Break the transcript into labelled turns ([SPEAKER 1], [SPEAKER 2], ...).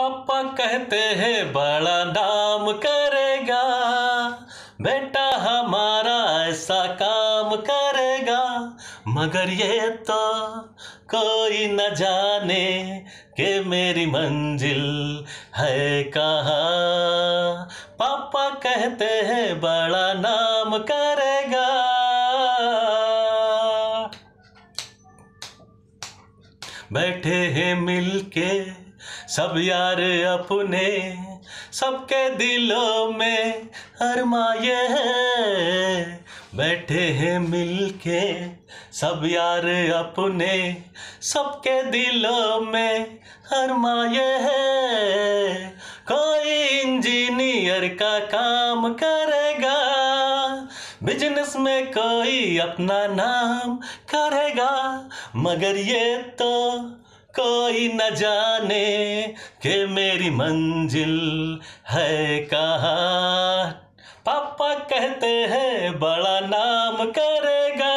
[SPEAKER 1] पापा कहते हैं बड़ा नाम करेगा बेटा हमारा ऐसा काम करेगा मगर ये तो कोई न जाने के मेरी मंजिल है कहा पापा कहते हैं बड़ा नाम करेगा बैठे हैं मिलके सब यार अपने सबके दिलों में हर माए है बैठे हैं मिलके सब यार अपने सबके दिलों में हर माए है कोई इंजीनियर का काम करेगा बिजनेस में कोई अपना नाम करेगा मगर ये तो कोई न जाने के मेरी मंजिल है कहा पापा कहते हैं बड़ा नाम करेगा